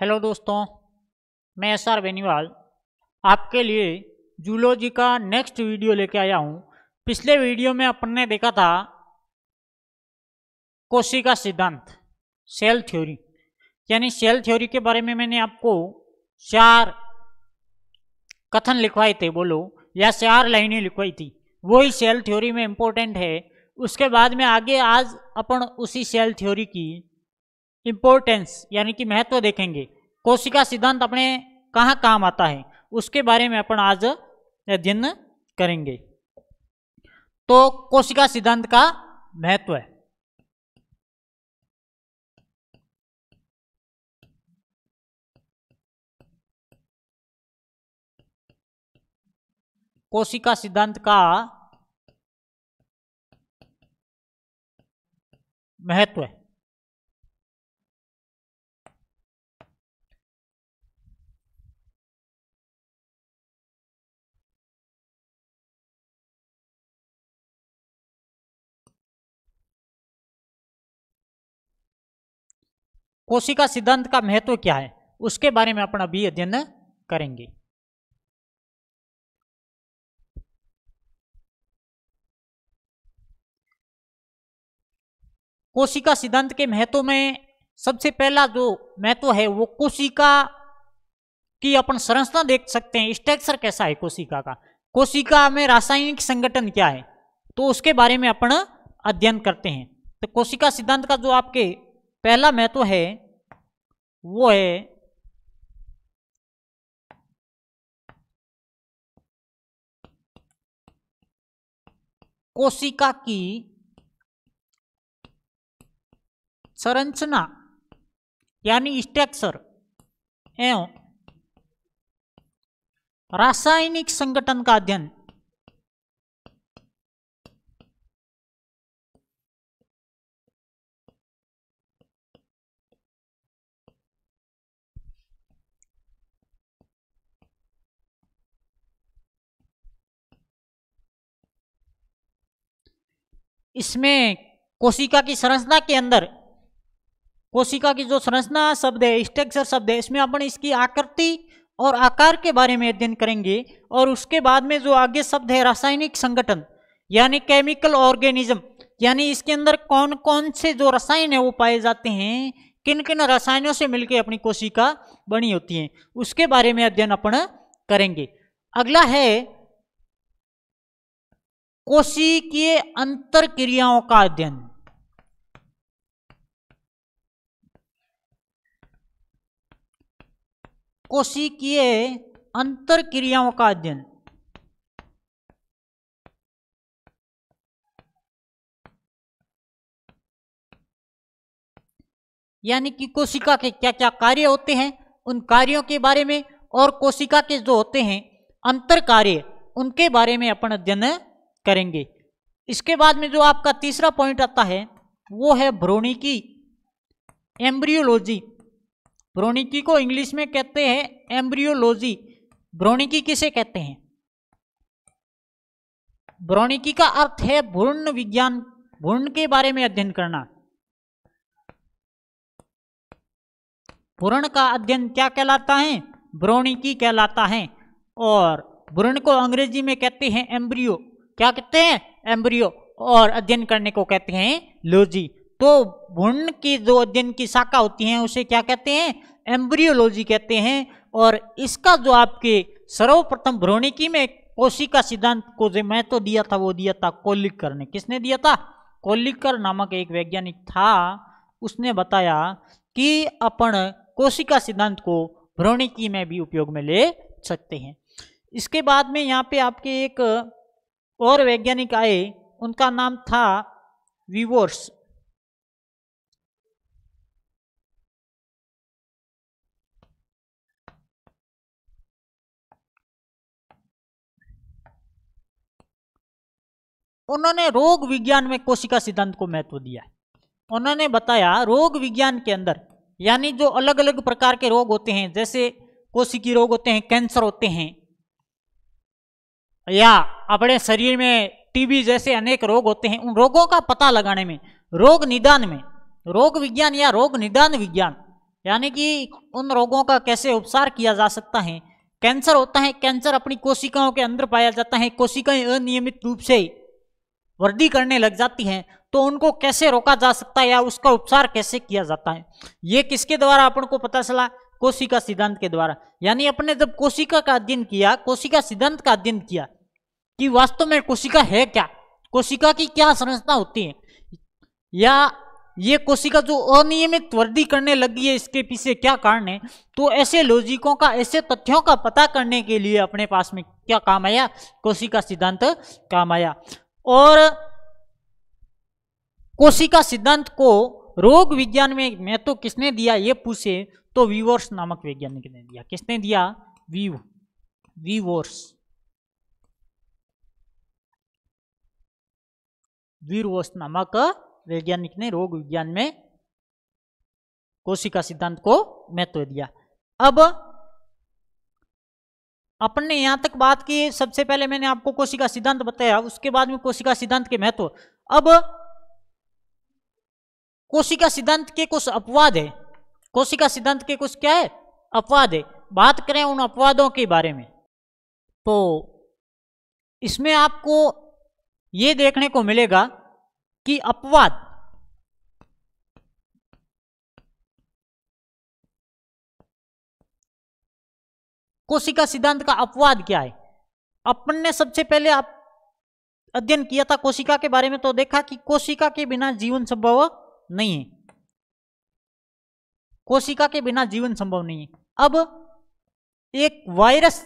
hello दोस्तों मैं S R Beniwal आपके लिए जूलॉजी का नेक्स्ट वीडियो लेके आया हूँ पिछले वीडियो में अपन ने देखा था कोशिका सिद्धांत सेल थ्योरी यानी सेल थ्योरी के बारे में मैंने आपको चार कथन लिखवाए थे बोलो या चार लाइनें लिखवाई थी वही सेल थ्योरी में इम्पोर्टेंट है उसके बाद में आगे आज अपन उसी सेल थ्योरी की इम्पोर्टेंस यानी कि महत्व देखेंगे कोशिका सिद्धांत अपने कहाँ काम आता है उसके बारे में अपन आज अध्ययन करेंगे तो कोशिका सिद्धांत का महत्व है कोशिका सिद्धांत का महत्व है कोशिका सिद्धांत का महत्व क्या है उसके बारे में अपन अभी अध्ययन करेंगे कोशिका सिद्धांत के महत्व में सबसे पहला जो महत्व है वो कोशिका की अपन संरचना देख सकते हैं स्ट्रक्चर कैसा है कोशिका का कोशिका में रासायनिक संगठन क्या है तो उसके बारे में अपन अध्ययन करते हैं तो कोशिका सिद्धांत का जो आपके पहला महत्व तो है वो है कोशिका की संरचना यानी स्ट्रक्चर एवं रासायनिक संगठन का अध्ययन इसमें कोशिका की संरचना के अंदर कोशिका की जो संरचना शब्द है स्ट्रक्चर शब्द है इसमें अपन इसकी आकृति और आकार के बारे में अध्ययन करेंगे और उसके बाद में जो आगे शब्द है रासायनिक संगठन यानी केमिकल ऑर्गेनिज्म यानी इसके अंदर कौन कौन से जो रसायन है वो पाए जाते हैं किन किन रसायनों से मिलकर अपनी कोशिका बनी होती है उसके बारे में अध्ययन अपन करेंगे अगला है कोशिकीय अंतर क्रियाओं का अध्ययन कोशिकीय अंतर क्रियाओं का अध्ययन यानी कि कोशिका के क्या क्या कार्य होते हैं उन कार्यों के बारे में और कोशिका के जो होते हैं अंतर कार्य उनके बारे में अपन अध्ययन करेंगे इसके बाद में जो आपका तीसरा पॉइंट आता है वो है भ्रोणिकी एम्ब्रियोलॉजी भ्रोणिकी को इंग्लिश में कहते हैं एम्ब्रियोलॉजी भ्रोणिकी किसे कहते हैं भ्रोणिकी का अर्थ है भ्रूण विज्ञान भ्रूण के बारे में अध्ययन करना भ्रूण का अध्ययन क्या कहलाता है भ्रोणिकी कहलाता है और भ्रूण को अंग्रेजी में कहते हैं एम्ब्रियो क्या कहते हैं एम्ब्रियो और अध्ययन करने को कहते हैं लोजी तो भ्रूण की जो अध्ययन की शाखा होती है उसे क्या कहते हैं एम्ब्रियोलॉजी कहते हैं और इसका जो आपके सर्वप्रथम भ्रोणिकी में कोशिका सिद्धांत को जो महत्व तो दिया था वो दिया था कोलिकर ने किसने दिया था कोलिकर नामक एक वैज्ञानिक था उसने बताया कि अपन कोशिका सिद्धांत को भ्रोणिकी में भी उपयोग में ले सकते हैं इसके बाद में यहाँ पे आपके एक और वैज्ञानिक आए उनका नाम था विवोर्स उन्होंने रोग विज्ञान में कोशिका सिद्धांत को महत्व दिया उन्होंने बताया रोग विज्ञान के अंदर यानी जो अलग अलग प्रकार के रोग होते हैं जैसे कोशिकी रोग होते हैं कैंसर होते हैं या अपने शरीर में टीबी जैसे अनेक रोग होते हैं उन रोगों का पता लगाने में रोग निदान में रोग विज्ञान या रोग निदान विज्ञान यानी कि उन रोगों का कैसे उपचार किया जा सकता है कैंसर होता है कैंसर अपनी कोशिकाओं के अंदर पाया जाता है कोशिकाएं अनियमित रूप से वृद्धि करने लग जाती हैं तो उनको कैसे रोका जा सकता है या उसका उपचार कैसे किया जाता है ये किसके द्वारा अपन को पता चला कोशिका सिद्धांत के द्वारा यानी अपने जब कोशिका का अध्ययन किया कोशिका सिद्धांत का अध्ययन किया कि वास्तव में कोशिका है क्या कोशिका की क्या संरचना होती है या ये कोशिका जो अनियमित वृद्धि करने लगी है इसके पीछे क्या कारण है तो ऐसे लॉजिकों का ऐसे तथ्यों का पता करने के लिए अपने पास में क्या काम आया कोशिका सिद्धांत काम आया और कोशिका सिद्धांत को रोग विज्ञान में मैं तो किसने दिया ये पूछे तो वीवोर्स नामक वैज्ञानिक ने दिया किसने दिया वीव वीवर्स द्विर्वोस नामक वैज्ञानिक ने रोग विज्ञान में कोशिका सिद्धांत को महत्व दिया अब अपने यहां तक बात की सबसे पहले मैंने आपको कोशिका सिद्धांत बताया उसके बाद में कोशिका सिद्धांत के महत्व अब कोशिका सिद्धांत के कुछ अपवाद है कोशिका सिद्धांत के कुछ क्या है अपवाद है बात करें उन अपवादों के बारे में तो इसमें आपको ये देखने को मिलेगा कि अपवाद कोशिका सिद्धांत का अपवाद क्या है अपन ने सबसे पहले आप अध्ययन किया था कोशिका के बारे में तो देखा कि कोशिका के बिना जीवन संभव नहीं है कोशिका के बिना जीवन संभव नहीं है अब एक वायरस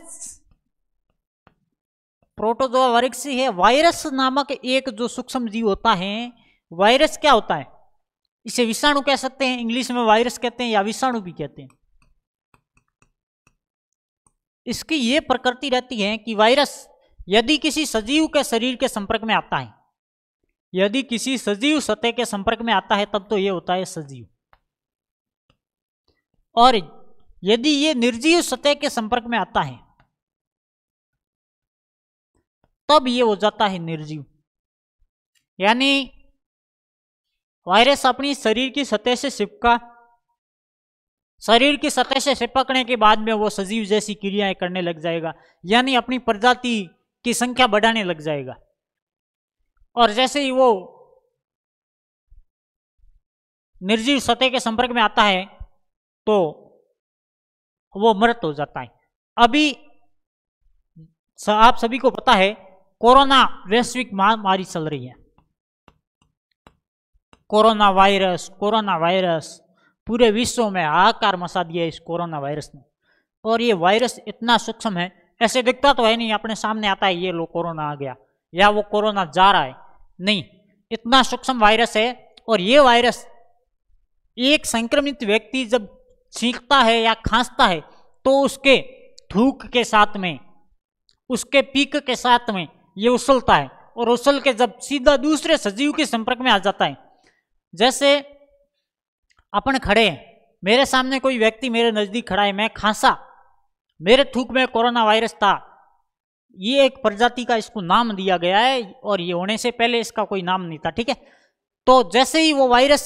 प्रोटोजोआ वर्ग्स है वायरस नामक एक जो सूक्ष्म जीव होता है वायरस क्या होता है इसे विषाणु कह सकते हैं इंग्लिश में वायरस कहते हैं या विषाणु भी कहते हैं इसकी ये प्रकृति रहती है कि वायरस यदि किसी सजीव के शरीर के संपर्क में आता है यदि किसी सजीव सतह के संपर्क में आता है तब तो यह होता है सजीव और यदि ये निर्जीव सतह के संपर्क में आता है तब ये हो जाता है निर्जीव यानी वायरस अपनी शरीर की सतह से सिपका शरीर की सतह से सिपकने के बाद में वो सजीव जैसी क्रियाएं करने लग जाएगा यानी अपनी प्रजाति की संख्या बढ़ाने लग जाएगा और जैसे ही वो निर्जीव सतह के संपर्क में आता है तो वो मृत हो जाता है अभी आप सभी को पता है कोरोना वैश्विक महामारी चल रही है कोरोना वायरस कोरोना वायरस पूरे विश्व में हाहाकार मचा दिया इस कोरोना वायरस ने और ये वायरस इतना सूक्ष्म है ऐसे दिखता तो है नहीं अपने सामने आता है ये लो कोरोना आ गया या वो कोरोना जा रहा है नहीं इतना सूक्ष्म वायरस है और ये वायरस एक संक्रमित व्यक्ति जब छींकता है या खांसता है तो उसके थूक के साथ में उसके पीक के साथ में ये उछलता है और उछल के जब सीधा दूसरे सजीव के संपर्क में आ जाता है जैसे अपन खड़े हैं मेरे सामने कोई व्यक्ति मेरे नज़दीक खड़ा है मैं खांसा मेरे थूक में कोरोना वायरस था ये एक प्रजाति का इसको नाम दिया गया है और ये होने से पहले इसका कोई नाम नहीं था ठीक है तो जैसे ही वो वायरस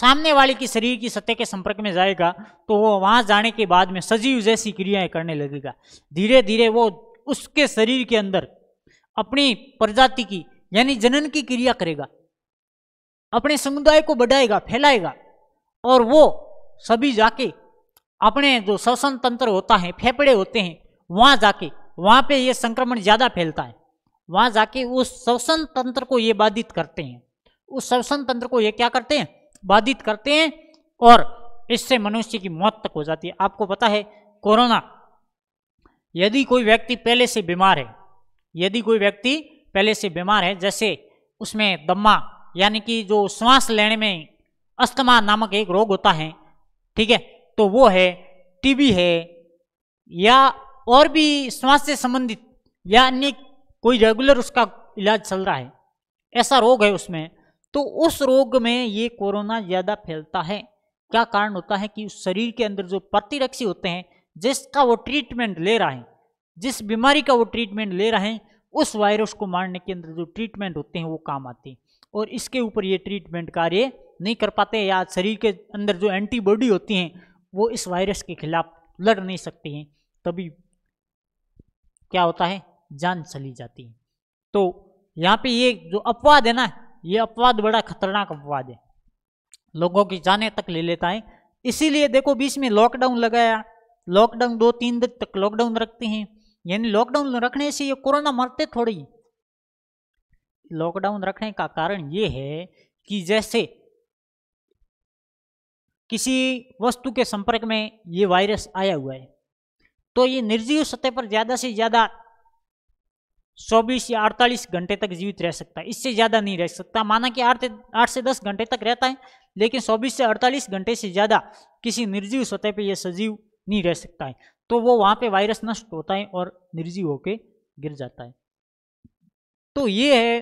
सामने वाले की शरीर की सतह के संपर्क में जाएगा तो वो वहां जाने के बाद में सजीव जैसी क्रियाएं करने लगेगा धीरे धीरे वो उसके शरीर के अंदर अपनी प्रजाति की यानी जनन की क्रिया करेगा अपने समुदाय को बढ़ाएगा फैलाएगा और वो सभी जाके अपने जो श्वसन तंत्र होता है फेफड़े होते हैं वहाँ जाके वहाँ पे ये संक्रमण ज़्यादा फैलता है वहाँ जाके उस श्वसन तंत्र को ये बाधित करते हैं उस श्वसन तंत्र को ये क्या करते हैं बाधित करते हैं और इससे मनुष्य की मौत तक हो जाती है आपको पता है कोरोना यदि कोई व्यक्ति पहले से बीमार है यदि कोई व्यक्ति पहले से बीमार है जैसे उसमें दम्मा यानी कि जो श्वास लेने में अस्थमा नामक एक रोग होता है ठीक है तो वो है टीबी है या और भी श्वास से संबंधित या अन्य कोई रेगुलर उसका इलाज चल रहा है ऐसा रोग है उसमें तो उस रोग में ये कोरोना ज़्यादा फैलता है क्या कारण होता है कि उस शरीर के अंदर जो प्रतिरक्षी होते हैं जिसका वो ट्रीटमेंट ले रहा है जिस बीमारी का वो ट्रीटमेंट ले रहे हैं उस वायरस को मारने के अंदर जो ट्रीटमेंट होते हैं वो काम आते हैं और इसके ऊपर ये ट्रीटमेंट कार्य नहीं कर पाते या शरीर के अंदर जो एंटीबॉडी होती हैं वो इस वायरस के खिलाफ लड़ नहीं सकती हैं तभी क्या होता है जान चली जाती है तो यहाँ पे ये जो अपवाद है ना ये अपवाद बड़ा खतरनाक अपवाद है लोगों की जाने तक ले लेता है इसीलिए देखो बीच में लॉकडाउन लगाया लॉकडाउन दो तीन दिन तक लॉकडाउन रखते हैं यानी लॉकडाउन रखने से ये कोरोना मरते थोड़ी लॉकडाउन रखने का कारण ये है कि जैसे किसी वस्तु के संपर्क में ये वायरस आया हुआ है तो ये निर्जीव सतह पर ज़्यादा से ज़्यादा 24 या 48 घंटे तक जीवित रह सकता है इससे ज़्यादा नहीं रह सकता माना कि आठ आठ से दस घंटे तक रहता है लेकिन 24 से 48 घंटे से ज़्यादा किसी निर्जीव सतह पर यह सजीव नहीं रह सकता है तो वो वहां पे वायरस नष्ट होता है और निर्जीव होके गिर जाता है तो ये है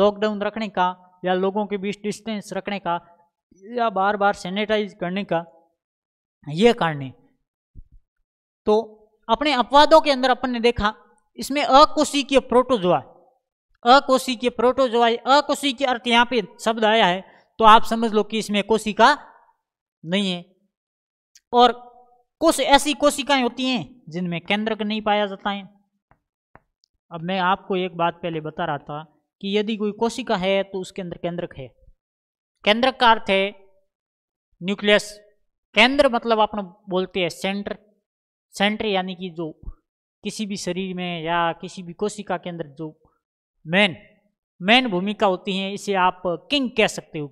लॉकडाउन रखने का या लोगों के बीच डिस्टेंस रखने का या बार बार सैनिटाइज करने का ये कारण है तो अपने अपवादों के अंदर अपन ने देखा इसमें अकोशी के प्रोटोजोआ अकोशी के प्रोटोजोआ अकोशी के अर्थ यहाँ पे शब्द आया है तो आप समझ लो कि इसमें कोशिका नहीं है और कुछ ऐसी कोशिकाएं होती हैं जिनमें केंद्रक नहीं पाया जाता है अब मैं आपको एक बात पहले बता रहा था कि यदि कोई कोशिका है तो उसके अंदर केंद्रक है केंद्रक का अर्थ है न्यूक्लियस केंद्र मतलब आप बोलते हैं सेंटर सेंटर यानी कि जो किसी भी शरीर में या किसी भी कोशिका के अंदर जो मेन मेन भूमिका होती है इसे आप किंग कह सकते हो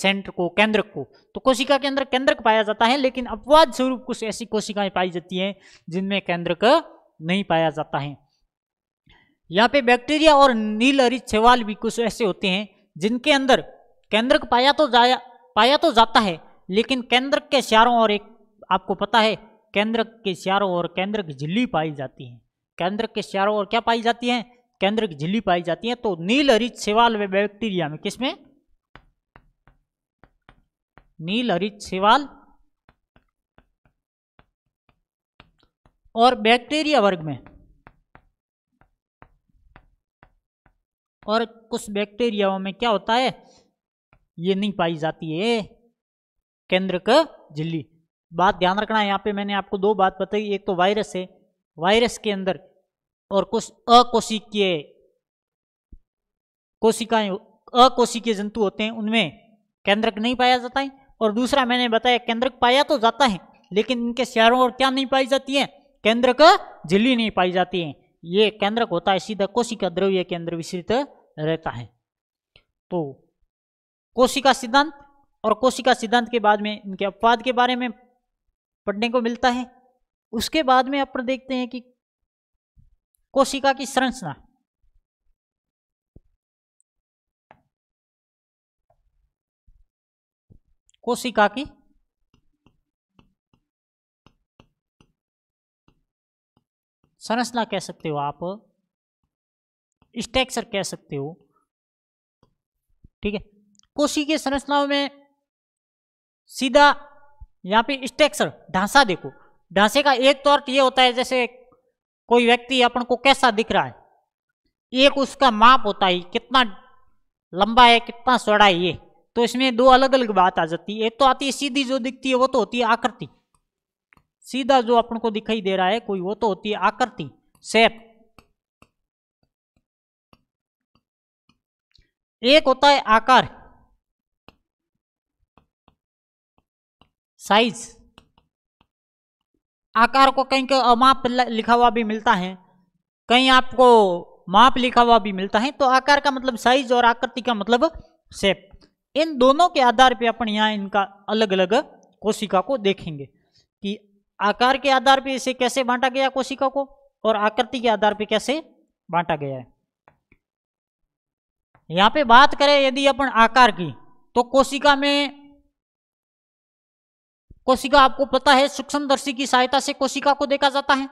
सेंटर को केंद्रक को तो कोशिका के अंदर केंद्रक पाया जाता है लेकिन अपवाद स्वरूप कुछ ऐसी कोशिकाएं पाई जाती हैं जिनमें केंद्रक नहीं पाया जाता है यहाँ पे बैक्टीरिया और नील हरित शैवाल भी कुछ ऐसे होते हैं जिनके अंदर केंद्रक पाया तो जाया पाया तो जाता है लेकिन केंद्रक के चारों और एक आपको पता है केंद्रक के चारों और केंद्रक झिल्ली पाई जाती है केंद्रक के चारों और क्या पाई जाती है केंद्रक झिल्ली पाई जाती है तो नील हरित शैवाल व बैक्टीरिया में किसमें नील हरित सेवाल और बैक्टीरिया वर्ग में और कुछ बैक्टीरियाओं में क्या होता है ये नहीं पाई जाती है केंद्र का झिल्ली बात ध्यान रखना है यहाँ पे मैंने आपको दो बात बताई एक तो वायरस है वायरस के अंदर और कुछ अकोशिकीय कोशिकाएं अकोशिकीय जंतु होते हैं उनमें केंद्रक नहीं पाया जाता है और दूसरा मैंने बताया केंद्रक पाया तो जाता है लेकिन इनके शहरों और क्या नहीं पाई जाती है केंद्रक झिल्ली नहीं पाई जाती है ये केंद्रक होता है सीधा कोशिका द्रव्य के अंदर विस्तृत रहता है तो कोशिका सिद्धांत और कोशिका सिद्धांत के बाद में इनके अपवाद के बारे में पढ़ने को मिलता है उसके बाद में अपन देखते हैं कि कोशिका की संरचना कोशिका की संरचना कह सकते हो आप स्ट्रक्चर कह सकते हो ठीक है कोशी के संरचनाओं में सीधा यहाँ पे स्ट्रक्चर ढांचा देखो ढांचे का एक तो अर्थ यह होता है जैसे कोई व्यक्ति अपन को कैसा दिख रहा है एक उसका माप होता है कितना लंबा है कितना चौड़ा है ये तो इसमें दो अलग अलग बात आ जाती है एक तो आती है सीधी जो दिखती है वो तो होती है आकृति सीधा जो अपन को दिखाई दे रहा है कोई वो तो होती है आकृति सेप एक होता है आकार साइज आकार को कहीं का माप लिखा हुआ भी मिलता है कहीं आपको माप लिखा हुआ भी मिलता है तो आकार का मतलब साइज और आकृति का मतलब शेप इन दोनों के आधार पे अपन यहाँ इनका अलग अलग कोशिका को देखेंगे कि आकार के आधार पे इसे कैसे बांटा गया कोशिका को और आकृति के आधार पे कैसे बांटा गया है यहाँ पे बात करें यदि अपन आकार की तो कोशिका में कोशिका आपको पता है सूक्ष्म दर्शी की सहायता से कोशिका को देखा जाता है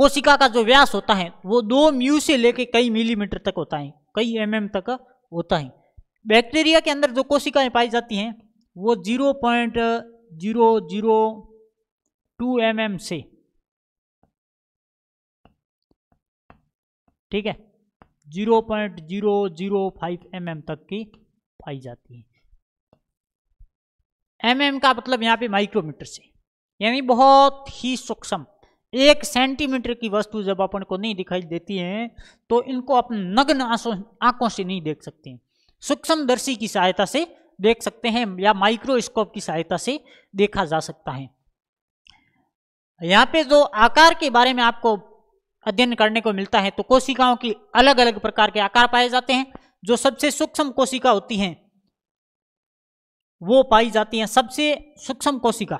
कोशिका का जो व्यास होता है वो दो म्यू से लेके कई मिलीमीटर तक होता है कई एमएम mm तक होता है बैक्टीरिया के अंदर जो कोशिकाएं पाई जाती हैं वो zero point zero zero two m m से ठीक है zero point zero zero five m m तक की पाई जाती है एम एम का मतलब यहां पे माइक्रोमीटर से यानी बहुत ही सूक्ष्म एक सेंटीमीटर की वस्तु जब अपन को नहीं दिखाई देती है तो इनको अपन नग्न आंखों से नहीं देख सकते हैं सूक्ष्मदर्शी की सहायता से देख सकते हैं या माइक्रोस्कोप की सहायता से देखा जा सकता है यहाँ पे जो आकार के बारे में आपको अध्ययन करने को मिलता है तो कोशिकाओं की अलग अलग प्रकार के आकार पाए जाते हैं जो सबसे सूक्ष्म कोशिका होती हैं वो पाई जाती हैं सबसे सूक्ष्म कोशिका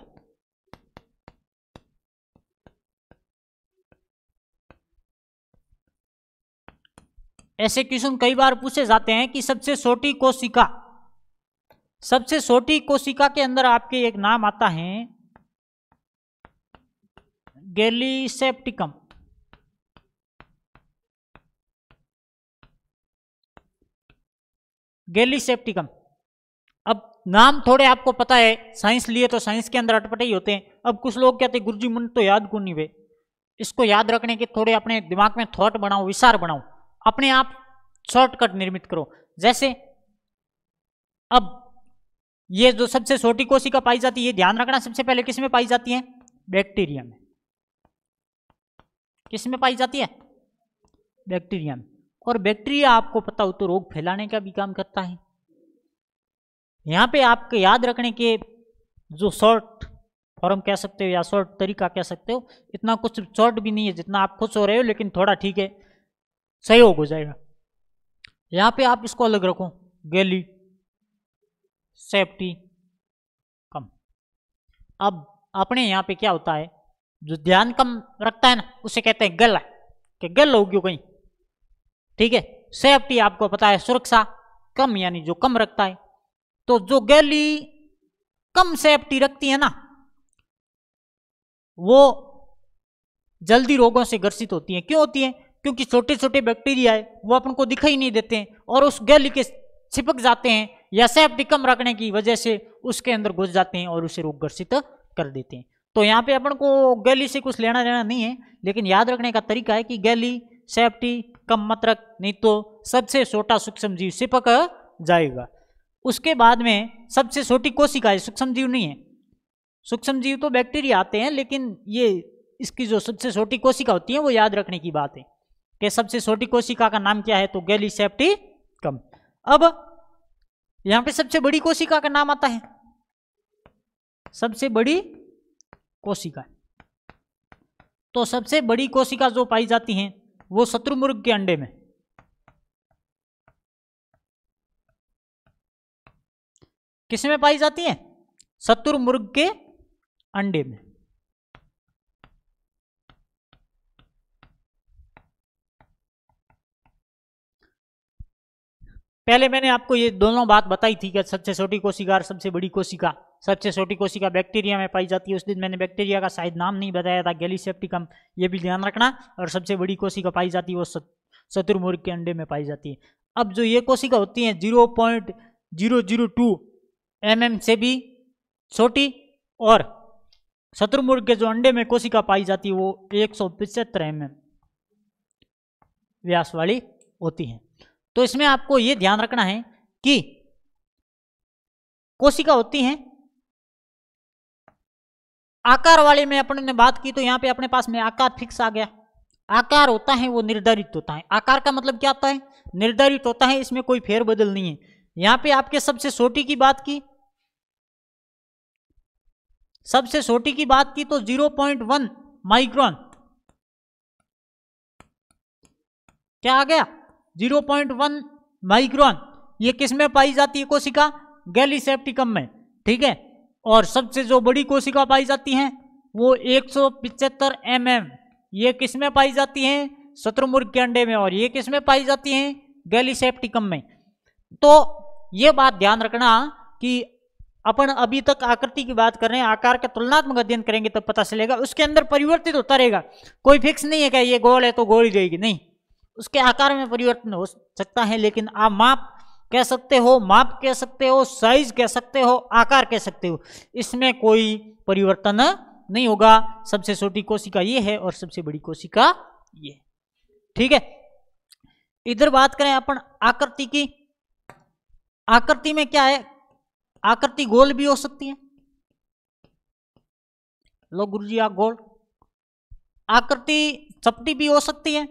ऐसे क्वेश्चन कई बार पूछे जाते हैं कि सबसे छोटी कोशिका सबसे छोटी कोशिका के अंदर आपके एक नाम आता है गैलीसेप्टिकम गैलीसेप्टिकम अब नाम थोड़े आपको पता है साइंस लिए तो साइंस के अंदर अटपटे ही होते हैं अब कुछ लोग कहते हैं गुरुजी मन तो याद को नहीं वे इसको याद रखने के थोड़े अपने दिमाग में थॉट बनाओ विचार बनाओ अपने आप शॉर्टकट निर्मित करो जैसे अब ये जो सबसे छोटी कोशिका पाई जाती है ध्यान रखना सबसे पहले किसमें पाई जाती है बैक्टीरिया में किसमें पाई जाती है बैक्टीरिया में और बैक्टीरिया आपको पता हो तो रोग फैलाने का भी काम करता है यहां पे आपके याद रखने के जो शॉर्ट फॉर्म कह सकते हो या शॉर्ट तरीका कह सकते हो इतना कुछ शॉर्ट भी नहीं है जितना आप खुश हो रहे हो लेकिन थोड़ा ठीक है सहयोग हो जाएगा यहाँ पे आप इसको अलग रखो गैली सेफ्टी कम अब अपने यहाँ पे क्या होता है जो ध्यान कम रखता है ना उसे कहते हैं गल कि गल हो क्यों कहीं ठीक है सेफ्टी आपको पता है सुरक्षा कम यानी जो कम रखता है तो जो गैली कम सेफ्टी रखती है ना वो जल्दी रोगों से ग्रसित होती है क्यों होती है क्योंकि छोटे छोटे बैक्टीरिया है वो अपन को दिखाई नहीं देते हैं और उस गैली के छिपक जाते हैं या सैप्टिक कम रखने की वजह से उसके अंदर घुस जाते हैं और उसे रोग ग्रसित कर देते हैं तो यहाँ पे अपन को गैली से कुछ लेना देना नहीं है लेकिन याद रखने का तरीका है कि गैली सेफ्टी कम मतरक नहीं तो सबसे छोटा सूक्ष्म जीव सिपक जाएगा उसके बाद में सबसे छोटी कोशिका है सूक्ष्म जीव नहीं है सूक्ष्म जीव तो बैक्टीरिया आते हैं लेकिन ये इसकी जो सबसे छोटी कोशिका होती है वो याद रखने की बात है कि सबसे छोटी कोशिका का नाम क्या है तो गैली सेप्टिकम अब यहां पे सबसे बड़ी कोशिका का नाम आता है सबसे बड़ी कोशिका तो सबसे बड़ी कोशिका जो पाई जाती है वो शत्रुमुर्ग के अंडे में किस में पाई जाती है शत्रुमुर्ग के अंडे में पहले मैंने आपको ये दोनों बात बताई थी कि सबसे छोटी कोशिका और सबसे बड़ी कोशिका सबसे छोटी कोशिका बैक्टीरिया में पाई जाती है उस दिन मैंने बैक्टीरिया का शायद नाम नहीं बताया था गैलीसेप्टिकम ये भी ध्यान रखना और सबसे बड़ी कोशिका पाई जाती है वो शत्रुमुर्ग के अंडे में पाई जाती है अब जो ये कोशिका होती है zero point zero zero two m m से भी छोटी और शत्रुमुर्ग के जो अंडे में कोशिका पाई जाती है वो एक सौ पिछहत्तर एम एम व्यास वाली होती हैं तो इसमें आपको ये ध्यान रखना है कि कोशिका होती है आकार वाले में अपने ने बात की तो यहां पे अपने पास में आकार फिक्स आ गया आकार होता है वो निर्धारित होता है आकार का मतलब क्या होता है निर्धारित होता है इसमें कोई फेरबदल नहीं है यहां पे आपके सबसे छोटी की बात की सबसे छोटी की बात की तो 0.1 माइक्रोन क्या आ गया जीरो पॉइंट वन माइक्रॉन ये किस में पाई जाती है कोशिका गैली सेप्टिकम में ठीक है और सबसे जो बड़ी कोशिका पाई जाती हैं वो एक सौ पिचहत्तर एम एम ये किस में पाई जाती हैं शत्रुमुर्ग के अंडे में और ये किस में पाई जाती हैं गैली सेप्टिकम में तो ये बात ध्यान रखना कि अपन अभी तक आकृति की बात कर रहे हैं आकार का तुलनात्मक अध्ययन करेंगे तब तो पता चलेगा उसके अंदर परिवर्तित होता रहेगा कोई फिक्स नहीं है क्या ये गोल है तो गोल ही जाएगी नहीं उसके आकार में परिवर्तन हो सकता है लेकिन आप माप कह सकते हो माप कह सकते हो साइज कह सकते हो आकार कह सकते हो इसमें कोई परिवर्तन नहीं होगा सबसे छोटी कोशिका ये है और सबसे बड़ी कोशिका ये ठीक है इधर बात करें अपन आकृति की आकृति में क्या है आकृति गोल भी हो सकती है लो गुरु जी आप गोल आकृति चपटी भी हो सकती है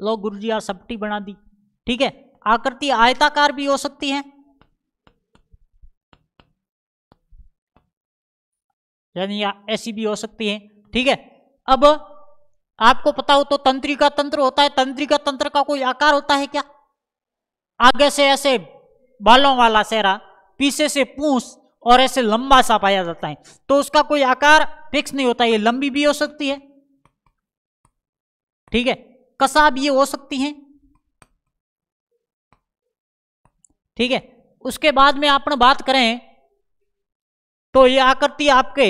लो गुरु जी सपटी बना दी ठीक है आकृति आयताकार भी हो सकती है यानी ऐसी भी हो सकती है ठीक है अब आपको पता हो तो तंत्री का तंत्र होता है तंत्री का तंत्र का कोई आकार होता है क्या आगे से ऐसे बालों वाला सेहरा पीछे से पूछ और ऐसे लंबा सा पाया जाता है तो उसका कोई आकार फिक्स नहीं होता ये लंबी भी हो सकती है ठीक है कसाब ये हो सकती हैं ठीक है उसके बाद में आप बात करें तो ये आकृति आपके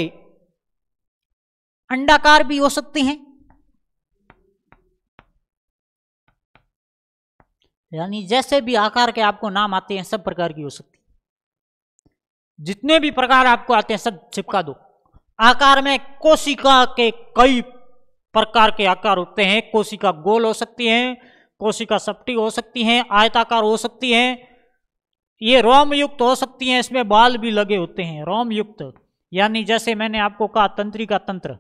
अंडाकार भी हो सकती हैं यानी जैसे भी आकार के आपको नाम आते हैं सब प्रकार की हो सकती जितने भी प्रकार आपको आते हैं सब छिपका दो आकार में कोशिका के कई प्रकार के आकार होते हैं कोशिका गोल हो सकती है कोशिका सप्टी हो सकती है आयताकार हो सकती है ये रोम युक्त हो सकती है इसमें बाल भी लगे होते हैं रोम युक्त यानी जैसे मैंने आपको कहा तंत्रिका तंत्र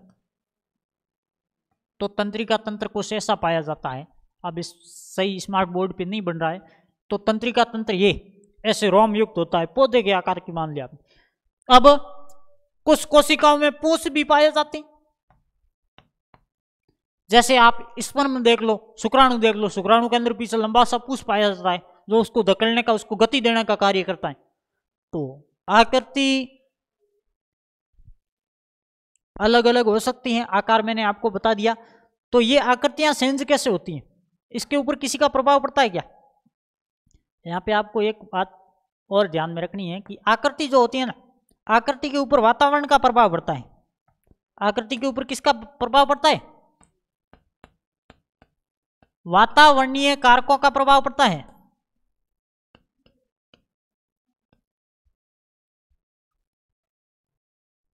तो तंत्रिका तंत्र कुछ ऐसा पाया जाता है अब इस सही स्मार्ट बोर्ड पे नहीं बन रहा है तो तंत्रिका तंत्र ये ऐसे रोम युक्त होता है पौधे के आकार की मान लिया अब कुछ कोशिकाओं में पूछ भी पाए जाते हैं जैसे आप स्पर्म देख लो शुक्राणु देख लो शुक्राणु के अंदर पीछे लंबा सा पुष्प पाया जाता है जो उसको धकलने का उसको गति देने का कार्य करता है तो आकृति अलग अलग हो सकती है आकार मैंने आपको बता दिया तो ये आकृतियां सेंज कैसे होती हैं इसके ऊपर किसी का प्रभाव पड़ता है क्या यहाँ पे आपको एक बात और ध्यान में रखनी है कि आकृति जो होती है ना आकृति के ऊपर वातावरण का प्रभाव पड़ता है आकृति के ऊपर किसका प्रभाव पड़ता है वातावरणीय कारकों का प्रभाव पड़ता है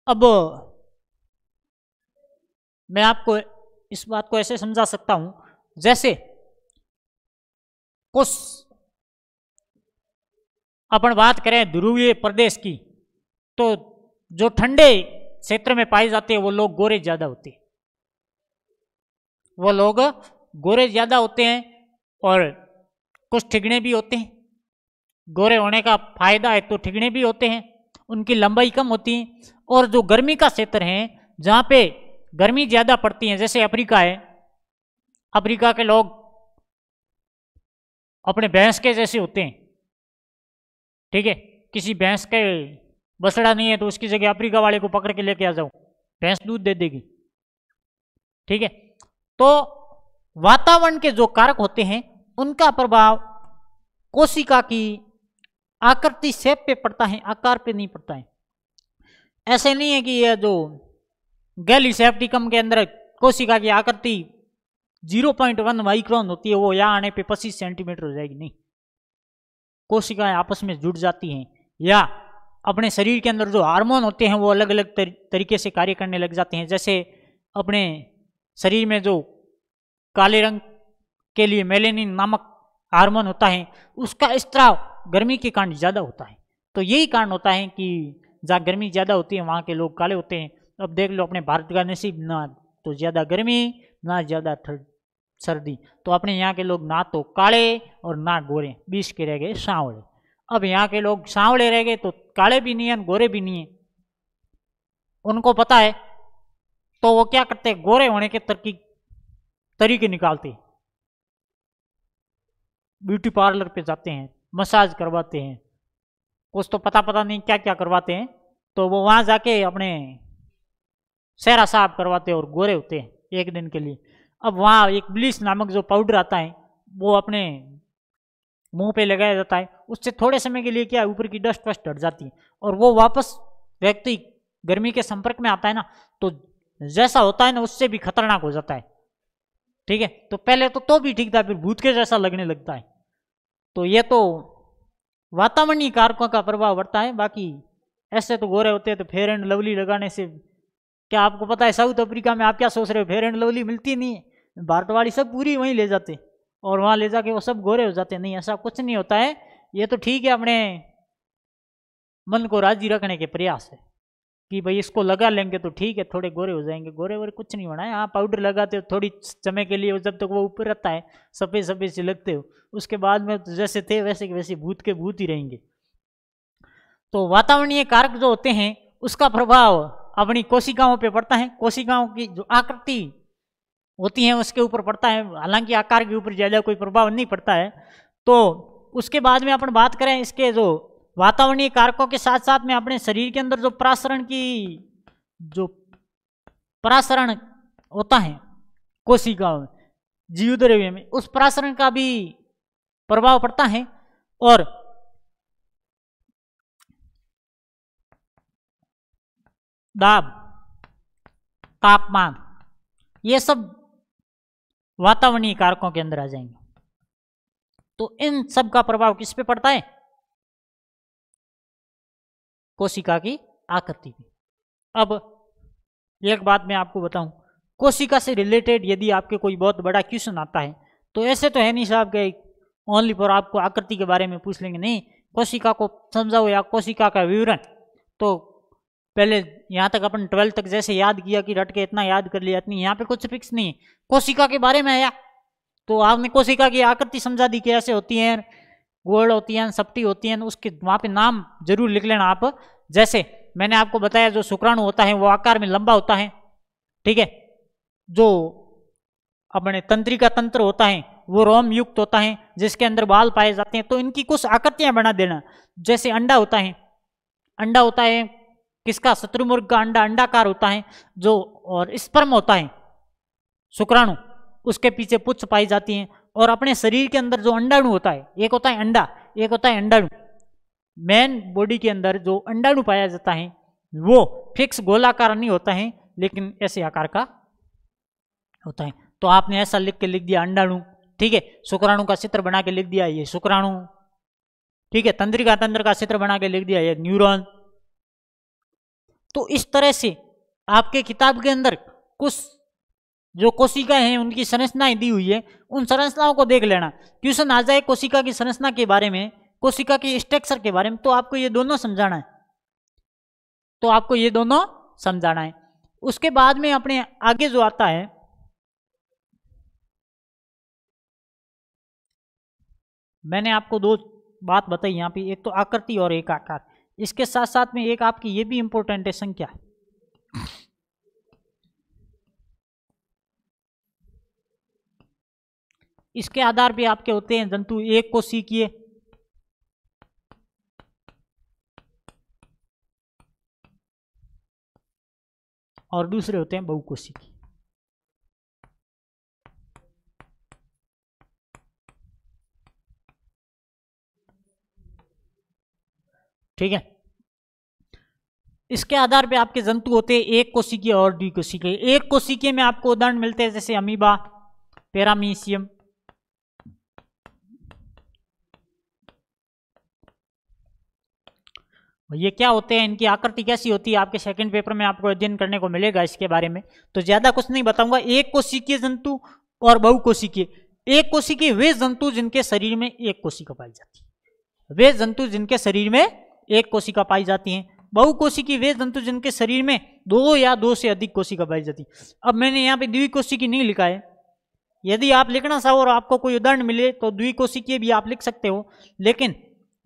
अब मैं आपको इस बात को ऐसे समझा सकता हूं जैसे कुछ अपन बात करें ध्रुवीय प्रदेश की तो जो ठंडे क्षेत्र में पाए जाते हैं वो लोग गोरे ज्यादा होते वो लोग गोरे ज़्यादा होते हैं और कुछ ठिगड़े भी होते हैं गोरे होने का फायदा है तो ठिगड़े भी होते हैं उनकी लंबाई कम होती है और जो गर्मी का क्षेत्र है जहाँ पे गर्मी ज़्यादा पड़ती है जैसे अफ्रीका है अफ्रीका के लोग अपने भैंस के जैसे होते हैं ठीक है किसी भैंस के बसड़ा नहीं है तो उसकी जगह अफ्रीका वाले को पकड़ के लेके आ जाओ भैंस दूध दे देगी ठीक है तो वातावरण के जो कारक होते हैं उनका प्रभाव कोशिका की आकृति शेप पे पड़ता है आकार पे नहीं पड़ता है ऐसे नहीं है कि यह जो गैली सेप्टिकम के अंदर कोशिका की आकृति जीरो पॉइंट वन माइक्रॉन होती है वो यहाँ आने पे पच्चीस सेंटीमीटर हो जाएगी नहीं कोशिकाएं आपस में जुड़ जाती हैं या अपने शरीर के अंदर जो हार्मोन होते हैं वो अलग अलग तरीके से कार्य करने लग जाते हैं जैसे अपने शरीर में जो काले रंग के लिए मेलेनिन नामक हार्मोन होता है उसका स्त्राव गर्मी के कारण ज़्यादा होता है तो यही कारण होता है कि जहाँ गर्मी ज़्यादा होती है वहाँ के लोग काले होते हैं अब देख लो अपने भारत का नसीब ना तो ज़्यादा गर्मी ना ज़्यादा सर्दी तो अपने यहाँ के लोग ना तो काले और ना गोरे बीस के रह गए सांवड़े अब यहाँ के लोग सांवड़े रह गए तो काले भी नहीं है गोरे भी नहीं है उनको पता है तो वो क्या करते हैं गोरे होने के तरकीब तरीके निकालते हैं ब्यूटी पार्लर पे जाते हैं मसाज करवाते हैं कुछ तो पता पता नहीं क्या क्या करवाते हैं तो वो वहाँ जाके अपने सहरा साफ करवाते हैं और गोरे होते हैं एक दिन के लिए अब वहाँ एक ब्लीच नामक जो पाउडर आता है वो अपने मुंह पे लगाया जाता है उससे थोड़े समय के लिए क्या ऊपर की डस्ट वस्ट हट जाती है और वो वापस व्यक्ति गर्मी के संपर्क में आता है ना तो जैसा होता है ना उससे भी खतरनाक हो जाता है ठीक है तो पहले तो तो भी ठीक था फिर भूत के जैसा लगने लगता है तो ये तो वातावरणीय कारकों का प्रभाव पड़ता है बाकी ऐसे तो गोरे होते हैं तो फेयर एंड लवली लगाने से क्या आपको पता है साउथ अफ्रीका में आप क्या सोच रहे हो फेयर एंड लवली मिलती नहीं है भारत वाली सब पूरी वहीं ले जाते और वहाँ ले जाके वो सब गोरे हो जाते नहीं ऐसा कुछ नहीं होता है ये तो ठीक है अपने मन को राजी रखने के प्रयास है कि भाई इसको लगा लेंगे तो ठीक है थोड़े गोरे हो जाएंगे गोरे वोरे कुछ नहीं होना है हाँ पाउडर लगाते हो थोड़ी समय के लिए जब तक वो ऊपर रहता है सफ़ेद सफ़ेद से लगते हो उसके बाद में तो जैसे थे वैसे के वैसे भूत के भूत ही रहेंगे तो वातावरणीय कारक जो होते हैं उसका प्रभाव अपनी कोशिकाओं पर पड़ता है कोशिकाओं की जो आकृति होती है उसके ऊपर पड़ता है हालांकि आकार के ऊपर ज़्यादा कोई प्रभाव नहीं पड़ता है तो उसके बाद में अपन बात करें इसके जो वातावरणीय कारकों के साथ साथ में अपने शरीर के अंदर जो परासरण की जो परासरण होता है कोशिकाओं जीव द्रव्य में उस परासरण का भी प्रभाव पड़ता है और दाब तापमान ये सब वातावरणीय कारकों के अंदर आ जाएंगे तो इन सब का प्रभाव किस पे पड़ता है कोशिका की आकृति में अब एक बात मैं आपको बताऊं कोशिका से रिलेटेड यदि आपके कोई बहुत बड़ा क्वेश्चन आता है तो ऐसे तो है नहीं साहब के ओनली फॉर आपको आकृति के बारे में पूछ लेंगे नहीं कोशिका को समझाओ या कोशिका का विवरण तो पहले यहाँ तक अपन ट्वेल्थ तक जैसे याद किया कि रट के इतना याद कर लिया इतनी यहाँ पे कुछ फिक्स नहीं है कोशिका के बारे में आया तो आपने कोशिका की आकृति समझा दी कि ऐसे होती है गोल होती हैं सप्टी होती हैं उसके वहाँ पे नाम जरूर लिख लेना आप जैसे मैंने आपको बताया जो शुक्राणु होता है वो आकार में लंबा होता है ठीक है जो अपने तंत्री का तंत्र होता है वो रोम युक्त होता है जिसके अंदर बाल पाए जाते हैं तो इनकी कुछ आकृतियाँ बना देना जैसे अंडा होता है अंडा होता है किसका शत्रुमुर्ग का अंडा अंडाकार होता है जो और स्पर्म होता है शुक्राणु उसके पीछे पुच्छ पाई जाती हैं और अपने शरीर के अंदर जो अंडाणु होता है एक होता है अंडा एक होता है अंडाणु मैन बॉडी के अंदर जो अंडाणु पाया जाता है वो फिक्स गोलाकार नहीं होता है लेकिन ऐसे आकार का होता है तो आपने ऐसा लिख के लिख दिया अंडाणु ठीक है शुक्राणु का चित्र बना के लिख दिया ये शुक्राणु ठीक है तंत्रिका तंत्र का चित्र बना के लिख दिया ये न्यूरॉन तो इस तरह से आपके किताब के अंदर कुछ जो कोशिका हैं उनकी संरचनाएं दी हुई है उन संरचनाओं को देख लेना क्वेश्चन आ जाए कोशिका की संरचना के बारे में कोशिका के स्ट्रक्चर के बारे में तो आपको ये दोनों समझाना है तो आपको ये दोनों समझाना है उसके बाद में अपने आगे जो आता है मैंने आपको दो बात बताई यहाँ पे एक तो आकृति और एक आकार इसके साथ साथ में एक आपकी ये भी इंपॉर्टेंट है संख्या इसके आधार पे आपके होते हैं जंतु एक कोशी किए और दूसरे होते हैं बहुकोशी की ठीक है इसके आधार पे आपके जंतु होते हैं एक कोशिकीय और द्विकोशिकीय एक कोशिकीय में आपको उदाहरण मिलते हैं जैसे अमीबा पेरामीशियम ये क्या होते हैं इनकी आकृति कैसी होती है आपके सेकंड पेपर में आपको अध्ययन करने को मिलेगा इसके बारे में तो ज़्यादा कुछ नहीं बताऊंगा एक कोशिकीय जंतु और बहु कोशिकीय एक कोशिकीय वे जंतु जिनके शरीर में एक कोशिका पाई जाती है वे जंतु जिनके शरीर में एक कोशिका पाई जाती है बहु बहुकोशिकी वे जंतु जिनके शरीर में दो या दो से अधिक कोशिका पाई जाती अब मैंने यहाँ पे द्विकोशिकी नहीं लिखा है यदि आप लिखना चाहो और आपको कोई उदाहरण मिले तो द्विकोशिकीय भी आप लिख सकते हो लेकिन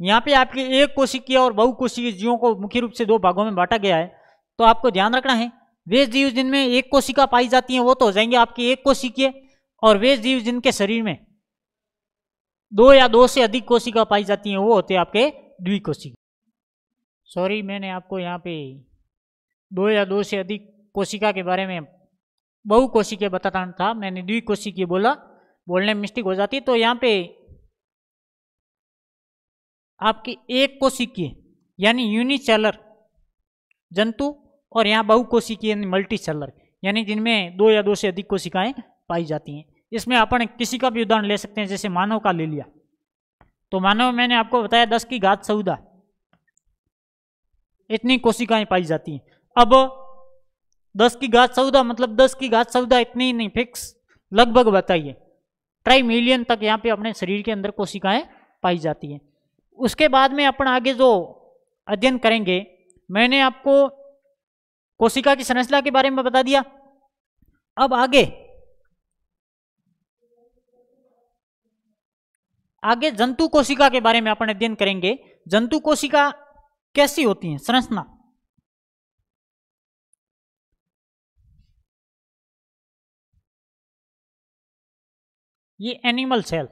यहाँ पे आपके एक कोशिकीय और बहु कोशिक जीवों को मुख्य रूप से दो भागों में बांटा गया है तो आपको ध्यान रखना है वे जीव जिनमें एक कोशिका पाई जाती है वो तो हो जाएंगे आपके एक कोशिकीय और वे जीव जिनके शरीर में दो या दो से अधिक कोशिका पाई जाती है वो होते हैं आपके द्विकोशिकी सॉरी मैंने आपको यहाँ पे दो या दो से अधिक कोशिका के बारे में बहु बहुकोशिकीय बताना था मैंने द्विकोशिकीय बोला बोलने में मिस्टेक हो जाती है तो यहाँ पे आपके एक कोशिकीय यानी यूनिचलर जंतु और यहाँ बहुकोशिकीय यानी मल्टीसेलर यानी जिनमें दो या दो से अधिक कोशिकाएं पाई जाती हैं इसमें अपन किसी का भी उदाहरण ले सकते हैं जैसे मानव का ले लिया तो मानव मैंने आपको बताया दस की घात चौदह इतनी कोशिकाएं पाई जाती हैं अब दस की घात चौदह मतलब दस की घात चौदह इतनी ही नहीं फिक्स लगभग बताइए ट्राई मिलियन तक यहाँ पे अपने शरीर के अंदर कोशिकाएं पाई जाती हैं उसके बाद में अपन आगे जो अध्ययन करेंगे मैंने आपको कोशिका की संरचना के बारे में बता दिया अब आगे आगे जंतु कोशिका के बारे में अपन अध्ययन करेंगे जंतु कोशिका कैसी होती है संरचना ये एनिमल सेल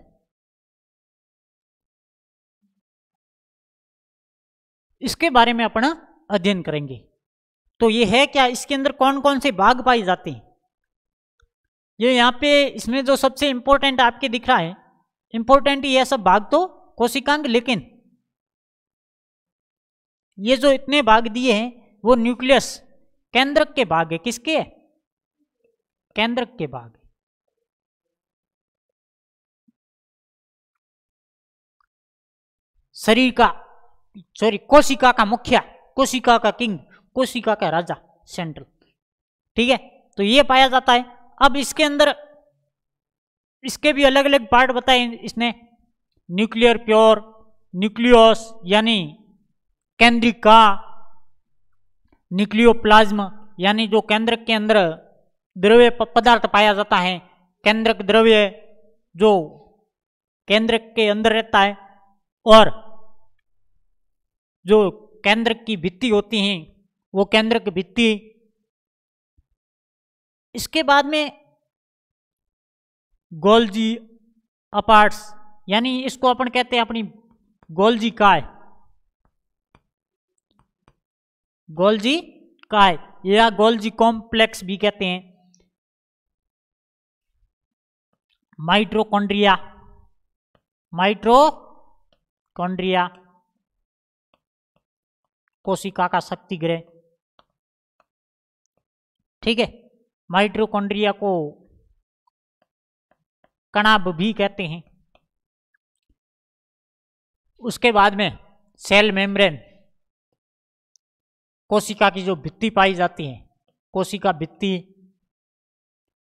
इसके बारे में अपना अध्ययन करेंगे तो ये है क्या इसके अंदर कौन कौन से भाग पाए जाते हैं ये यहाँ पे इसमें जो सबसे इम्पोर्टेंट आपके दिख रहा है इम्पोर्टेंट ये सब भाग तो कोशिकांग लेकिन ये जो इतने भाग दिए हैं वो न्यूक्लियस केंद्रक के भाग है किसके है केंद्रक के भाग शरीर का सॉरी कोशिका का मुखिया कोशिका का किंग कोशिका का राजा सेंट्रल ठीक है तो ये पाया जाता है अब इसके अंदर इसके भी अलग अलग पार्ट बताए इसने न्यूक्लियर प्योर न्यूक्लियोस यानी केंद्रिका न्यूक्लियोप्लाज्म यानी जो केंद्रक के अंदर द्रव्य पदार्थ पाया जाता है केंद्रक द्रव्य जो केंद्रक के अंदर रहता है और जो केंद्र की भित्ति होती हैं वो केंद्र की भित्ति इसके बाद में गोलजी अपार्ट्स यानी इसको अपन कहते हैं अपनी गोलजी काय गोलजी काय या गोल्जी कॉम्प्लेक्स भी कहते हैं माइट्रोकॉन्ड्रिया माइट्रोकॉन्ड्रिया कोशिका का शक्ति ग्रह ठीक है माइट्रोकॉन्ड्रिया को कणाब भी कहते हैं उसके बाद में सेल मेम्ब्रेन कोशिका की जो भित्ति पाई जाती है कोशिका भित्ति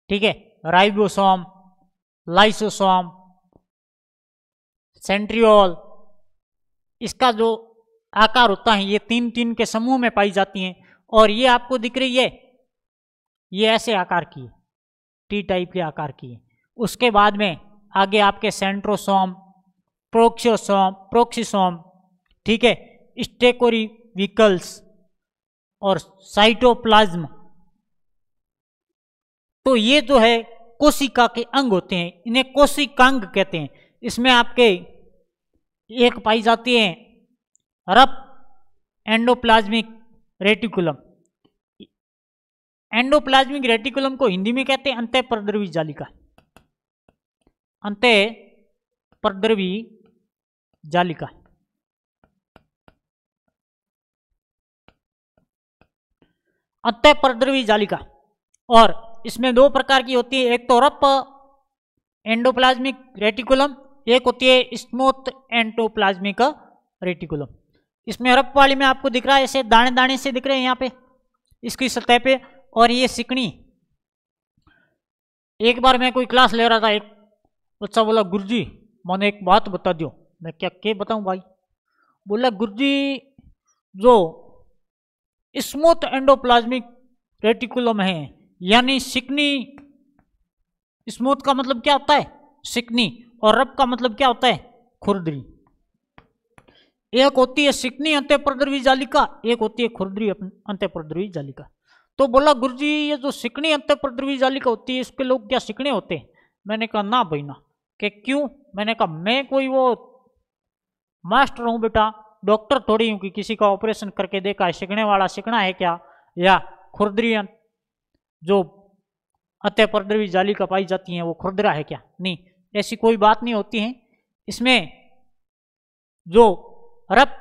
ठीक है राइबोसोम लाइसोसोम सेंट्रियोल इसका जो आकार होता है ये तीन तीन के समूह में पाई जाती हैं और ये आपको दिख रही है ये ऐसे आकार की टी टाइप के आकार की उसके बाद में आगे आपके सेंट्रोसोम प्रोक्सोसोम प्रोक्सीसोम ठीक है स्टेकोरी व्हीकल्स और साइटोप्लाज्म तो ये जो है कोशिका के अंग होते हैं इन्हें कोशिकांग कहते हैं इसमें आपके एक पाई जाती है रप एंडोप्लाज्मिक रेटिकुलम एंडोप्लाज्मिक रेटिकुलम को हिंदी में कहते हैं अंत प्रद्रवी जालिका अंत प्रद्रवी जालिका अंत प्रद्रवी जालिका और इसमें दो प्रकार की होती है एक तो रप एंडोप्लाज्मिक रेटिकुलम एक होती है स्मोथ एंटोप्लाज्मिक रेटिकुलम इसमें हड़प वाली में आपको दिख रहा है ऐसे दाने दाने से दिख रहे हैं यहाँ पे इसकी सतह पे और ये सिकनी एक बार मैं कोई क्लास ले रहा था एक बच्चा बोला गुरुजी मैंने एक बात बता दियो मैं क्या क्या बताऊं भाई बोला गुरुजी जो स्मूथ एंडोप्लाज्मिक रेटिकुलम है यानी सिकनी स्मूथ का मतलब क्या होता है सिकनी और रब का मतलब क्या होता है खुरदरी एक होती है सिकनी अंत्य प्रद्रवी जालिका एक होती है खुरद्री अंत्य प्रद्रवी जालिका तो बोला गुरु जी ये जो सिकनी अंत्य प्रद्रवी जालिका होती है इसके लोग क्या सिकने होते हैं मैंने कहा ना भाई ना कि क्यों मैंने कहा मैं कोई वो मास्टर हूँ बेटा डॉक्टर थोड़ी हूँ कि किसी का ऑपरेशन करके देखा है सिकने वाला सिकना है क्या या खुरद्री अं- जो अंत्य प्रद्रवी जालिका पाई जाती है वो खुरदरा है क्या नहीं ऐसी कोई बात नहीं होती है इसमें जो रफ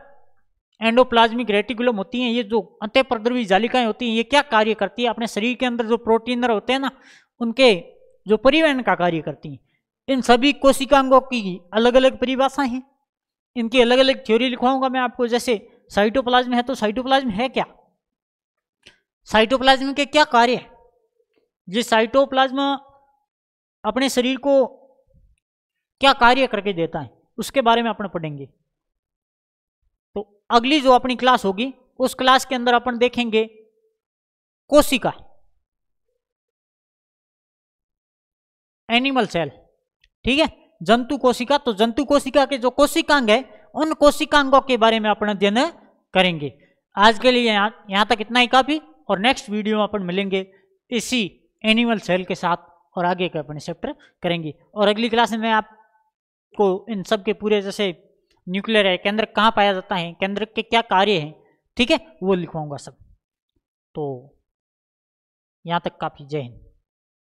एंडोप्लाज्मिक रेटिकुलम होती हैं ये जो अंत प्रद्रवी जालिकाएं होती हैं ये क्या कार्य करती है अपने शरीर के अंदर जो प्रोटीनर होते हैं ना उनके जो परिवहन का कार्य करती हैं इन सभी कोशिकांगों की अलग अलग परिभाषाएं हैं इनकी अलग अलग थ्योरी लिखवाऊंगा मैं आपको जैसे साइटोप्लाज्म है तो साइटोप्लाज्म है क्या साइटोप्लाज्म के क्या कार्य है ये साइटोप्लाज्म अपने शरीर को क्या कार्य करके देता है उसके बारे में अपन पढ़ेंगे तो अगली जो अपनी क्लास होगी उस क्लास के अंदर अपन देखेंगे कोशिका एनिमल सेल ठीक है जंतु कोशिका तो जंतु कोशिका के जो कोशिकांग है उन कोशिकांगों के बारे में अपन अध्ययन करेंगे आज के लिए यहां तक इतना ही काफी और नेक्स्ट वीडियो में अपन मिलेंगे इसी एनिमल सेल के साथ और आगे का अपने चैप्टर करेंगे और अगली क्लास में मैं आपको इन सब के पूरे जैसे न्यूक्लियर है केंद्र कहाँ पाया जाता है केंद्र के क्या कार्य हैं ठीक है वो लिखवाऊंगा सब तो यहाँ तक काफ़ी जय हिंद